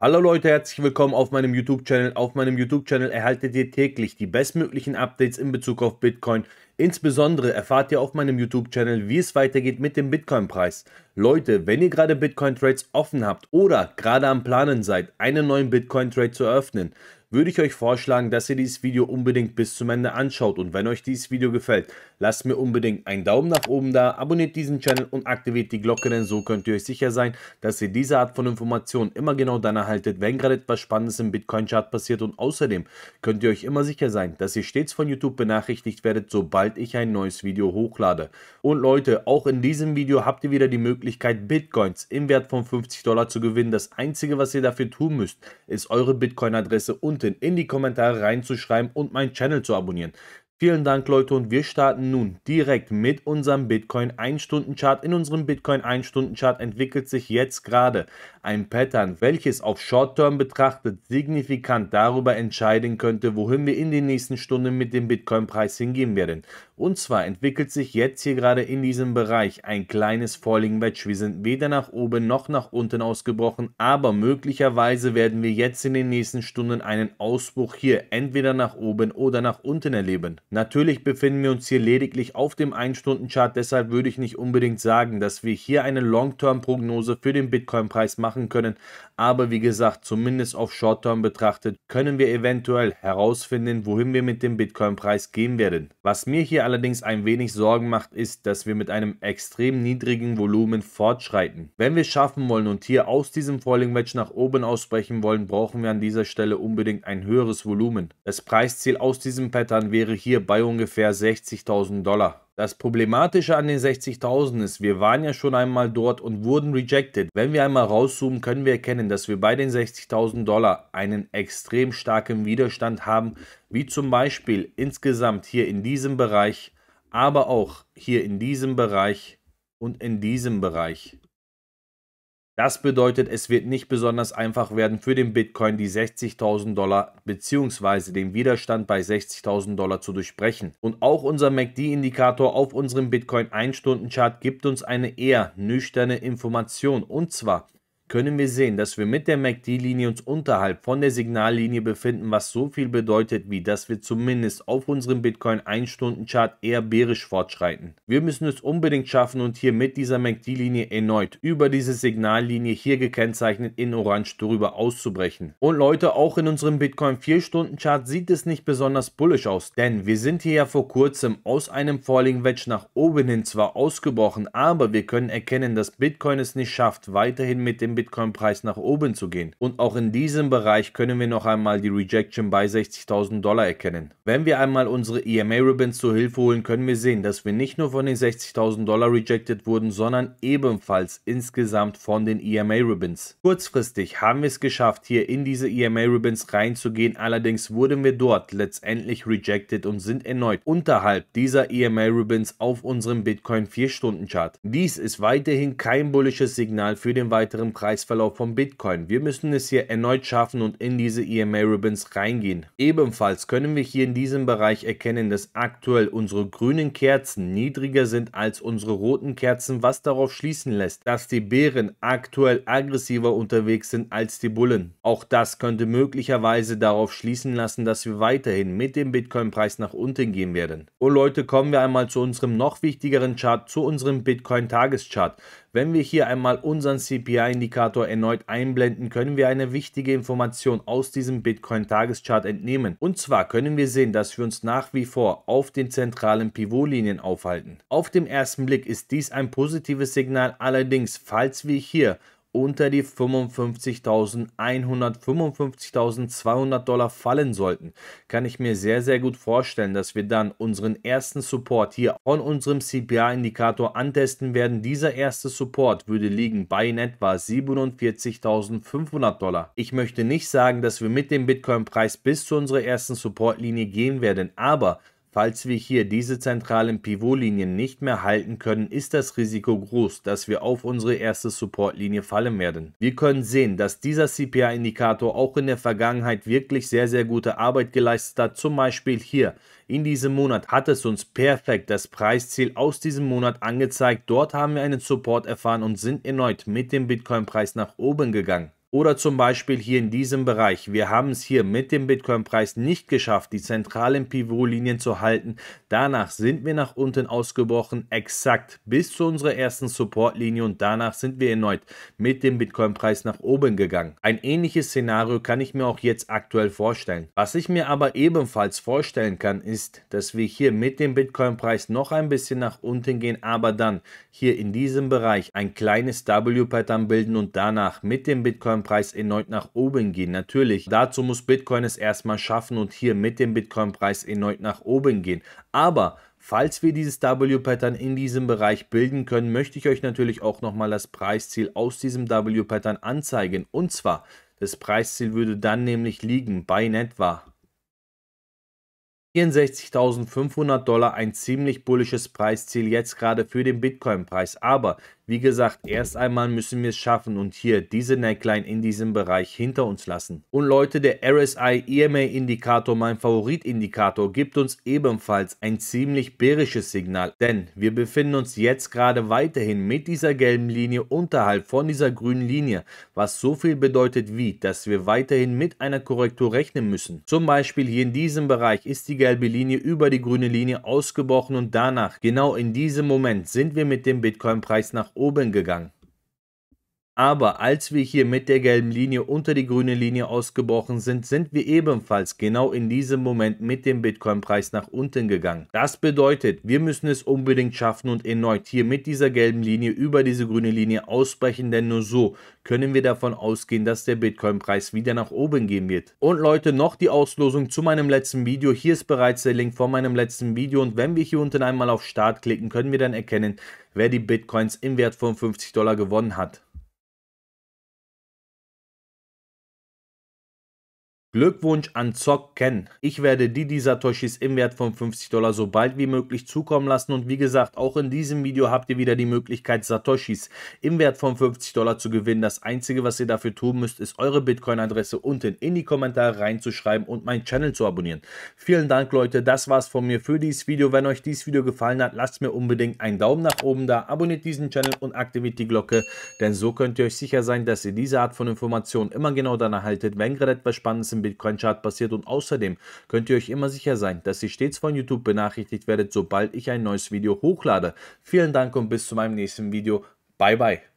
Hallo Leute, herzlich willkommen auf meinem YouTube-Channel. Auf meinem YouTube-Channel erhaltet ihr täglich die bestmöglichen Updates in Bezug auf Bitcoin, Insbesondere erfahrt ihr auf meinem YouTube-Channel, wie es weitergeht mit dem Bitcoin-Preis. Leute, wenn ihr gerade Bitcoin-Trades offen habt oder gerade am Planen seid, einen neuen Bitcoin-Trade zu eröffnen, würde ich euch vorschlagen, dass ihr dieses Video unbedingt bis zum Ende anschaut. Und wenn euch dieses Video gefällt, lasst mir unbedingt einen Daumen nach oben da, abonniert diesen Channel und aktiviert die Glocke, denn so könnt ihr euch sicher sein, dass ihr diese Art von Informationen immer genau dann erhaltet, wenn gerade etwas Spannendes im Bitcoin-Chart passiert. Und außerdem könnt ihr euch immer sicher sein, dass ihr stets von YouTube benachrichtigt werdet, sobald sobald ich ein neues Video hochlade. Und Leute, auch in diesem Video habt ihr wieder die Möglichkeit, Bitcoins im Wert von 50 Dollar zu gewinnen. Das Einzige, was ihr dafür tun müsst, ist eure Bitcoin-Adresse unten in die Kommentare reinzuschreiben und meinen Channel zu abonnieren. Vielen Dank Leute und wir starten nun direkt mit unserem Bitcoin 1-Stunden-Chart. In unserem Bitcoin 1-Stunden-Chart entwickelt sich jetzt gerade ein Pattern, welches auf Short-Term betrachtet signifikant darüber entscheiden könnte, wohin wir in den nächsten Stunden mit dem Bitcoin-Preis hingehen werden. Und zwar entwickelt sich jetzt hier gerade in diesem Bereich ein kleines Falling Wedge. Wir sind weder nach oben noch nach unten ausgebrochen, aber möglicherweise werden wir jetzt in den nächsten Stunden einen Ausbruch hier entweder nach oben oder nach unten erleben. Natürlich befinden wir uns hier lediglich auf dem 1-Stunden-Chart, deshalb würde ich nicht unbedingt sagen, dass wir hier eine Long-Term-Prognose für den Bitcoin-Preis machen können, aber wie gesagt, zumindest auf Short-Term betrachtet, können wir eventuell herausfinden, wohin wir mit dem Bitcoin-Preis gehen werden. Was mir hier allerdings ein wenig Sorgen macht, ist, dass wir mit einem extrem niedrigen Volumen fortschreiten. Wenn wir schaffen wollen und hier aus diesem Falling Wedge nach oben ausbrechen wollen, brauchen wir an dieser Stelle unbedingt ein höheres Volumen. Das Preisziel aus diesem Pattern wäre hier bei ungefähr 60.000 Dollar. Das Problematische an den 60.000 ist, wir waren ja schon einmal dort und wurden rejected. Wenn wir einmal rauszoomen, können wir erkennen, dass wir bei den 60.000 Dollar einen extrem starken Widerstand haben, wie zum Beispiel insgesamt hier in diesem Bereich, aber auch hier in diesem Bereich und in diesem Bereich. Das bedeutet, es wird nicht besonders einfach werden, für den Bitcoin die 60.000 Dollar bzw. den Widerstand bei 60.000 Dollar zu durchbrechen. Und auch unser MACD-Indikator auf unserem Bitcoin 1-Stunden-Chart gibt uns eine eher nüchterne Information. Und zwar, können wir sehen, dass wir mit der MACD-Linie uns unterhalb von der Signallinie befinden, was so viel bedeutet, wie dass wir zumindest auf unserem Bitcoin 1-Stunden-Chart eher bärisch fortschreiten. Wir müssen es unbedingt schaffen und hier mit dieser MACD-Linie erneut über diese Signallinie hier gekennzeichnet in Orange darüber auszubrechen. Und Leute, auch in unserem Bitcoin 4-Stunden-Chart sieht es nicht besonders bullisch aus, denn wir sind hier ja vor kurzem aus einem Falling Wedge nach oben hin zwar ausgebrochen, aber wir können erkennen, dass Bitcoin es nicht schafft, weiterhin mit dem Bitcoin-Preis nach oben zu gehen. Und auch in diesem Bereich können wir noch einmal die Rejection bei 60.000 Dollar erkennen. Wenn wir einmal unsere EMA-Ribbons zur Hilfe holen, können wir sehen, dass wir nicht nur von den 60.000 Dollar rejected wurden, sondern ebenfalls insgesamt von den EMA-Ribbons. Kurzfristig haben wir es geschafft, hier in diese EMA-Ribbons reinzugehen, allerdings wurden wir dort letztendlich rejected und sind erneut unterhalb dieser EMA-Ribbons auf unserem Bitcoin 4-Stunden-Chart. Dies ist weiterhin kein bullisches Signal für den weiteren Preis Preisverlauf von Bitcoin. Wir müssen es hier erneut schaffen und in diese EMA-Ribbons reingehen. Ebenfalls können wir hier in diesem Bereich erkennen, dass aktuell unsere grünen Kerzen niedriger sind als unsere roten Kerzen, was darauf schließen lässt, dass die Bären aktuell aggressiver unterwegs sind als die Bullen. Auch das könnte möglicherweise darauf schließen lassen, dass wir weiterhin mit dem Bitcoin-Preis nach unten gehen werden. Und oh Leute, kommen wir einmal zu unserem noch wichtigeren Chart, zu unserem Bitcoin-Tageschart. Wenn wir hier einmal unseren CPI-Indikator erneut einblenden, können wir eine wichtige Information aus diesem Bitcoin-Tageschart entnehmen. Und zwar können wir sehen, dass wir uns nach wie vor auf den zentralen Pivotlinien aufhalten. Auf dem ersten Blick ist dies ein positives Signal, allerdings falls wir hier unter die 55.100, 55.200 Dollar fallen sollten, kann ich mir sehr, sehr gut vorstellen, dass wir dann unseren ersten Support hier von unserem CPA-Indikator antesten werden. Dieser erste Support würde liegen bei in etwa 47.500 Dollar. Ich möchte nicht sagen, dass wir mit dem Bitcoin-Preis bis zu unserer ersten Supportlinie gehen werden, aber Falls wir hier diese zentralen Pivotlinien nicht mehr halten können, ist das Risiko groß, dass wir auf unsere erste Supportlinie fallen werden. Wir können sehen, dass dieser CPI-Indikator auch in der Vergangenheit wirklich sehr, sehr gute Arbeit geleistet hat. Zum Beispiel hier in diesem Monat hat es uns perfekt das Preisziel aus diesem Monat angezeigt. Dort haben wir einen Support erfahren und sind erneut mit dem Bitcoin-Preis nach oben gegangen. Oder zum Beispiel hier in diesem Bereich. Wir haben es hier mit dem Bitcoin-Preis nicht geschafft, die zentralen Pivot-Linien zu halten. Danach sind wir nach unten ausgebrochen, exakt bis zu unserer ersten Support-Linie und danach sind wir erneut mit dem Bitcoin-Preis nach oben gegangen. Ein ähnliches Szenario kann ich mir auch jetzt aktuell vorstellen. Was ich mir aber ebenfalls vorstellen kann, ist, dass wir hier mit dem Bitcoin-Preis noch ein bisschen nach unten gehen, aber dann hier in diesem Bereich ein kleines W-Pattern bilden und danach mit dem Bitcoin Bitcoin-Preis erneut nach oben gehen. Natürlich, dazu muss Bitcoin es erstmal schaffen und hier mit dem Bitcoin-Preis erneut nach oben gehen. Aber Falls wir dieses W-Pattern in diesem Bereich bilden können, möchte ich euch natürlich auch nochmal das Preisziel aus diesem W-Pattern anzeigen. Und zwar, das Preisziel würde dann nämlich liegen bei etwa 64.500 Dollar, ein ziemlich bullisches Preisziel jetzt gerade für den Bitcoin-Preis. Aber wie gesagt, erst einmal müssen wir es schaffen und hier diese Neckline in diesem Bereich hinter uns lassen. Und Leute, der RSI EMA Indikator, mein Favoritindikator, gibt uns ebenfalls ein ziemlich bärisches Signal, denn wir befinden uns jetzt gerade weiterhin mit dieser gelben Linie unterhalb von dieser grünen Linie, was so viel bedeutet wie, dass wir weiterhin mit einer Korrektur rechnen müssen. Zum Beispiel hier in diesem Bereich ist die gelbe Linie über die grüne Linie ausgebrochen und danach, genau in diesem Moment, sind wir mit dem Bitcoin-Preis nach oben gegangen. Aber als wir hier mit der gelben Linie unter die grüne Linie ausgebrochen sind, sind wir ebenfalls genau in diesem Moment mit dem Bitcoin-Preis nach unten gegangen. Das bedeutet, wir müssen es unbedingt schaffen und erneut hier mit dieser gelben Linie über diese grüne Linie ausbrechen, denn nur so können wir davon ausgehen, dass der Bitcoin-Preis wieder nach oben gehen wird. Und Leute, noch die Auslosung zu meinem letzten Video. Hier ist bereits der Link von meinem letzten Video und wenn wir hier unten einmal auf Start klicken, können wir dann erkennen, wer die Bitcoins im Wert von 50 Dollar gewonnen hat. Glückwunsch an Zock Ken. Ich werde die die Satoshis im Wert von 50 Dollar so bald wie möglich zukommen lassen und wie gesagt, auch in diesem Video habt ihr wieder die Möglichkeit Satoshis im Wert von 50 Dollar zu gewinnen. Das einzige, was ihr dafür tun müsst, ist eure Bitcoin-Adresse unten in die Kommentare reinzuschreiben und meinen Channel zu abonnieren. Vielen Dank Leute, das war's von mir für dieses Video. Wenn euch dieses Video gefallen hat, lasst mir unbedingt einen Daumen nach oben da, abonniert diesen Channel und aktiviert die Glocke, denn so könnt ihr euch sicher sein, dass ihr diese Art von Informationen immer genau dann erhaltet, wenn gerade etwas Spannendes im im Bitcoin-Chart passiert und außerdem könnt ihr euch immer sicher sein, dass ihr stets von YouTube benachrichtigt werdet, sobald ich ein neues Video hochlade. Vielen Dank und bis zu meinem nächsten Video. Bye bye.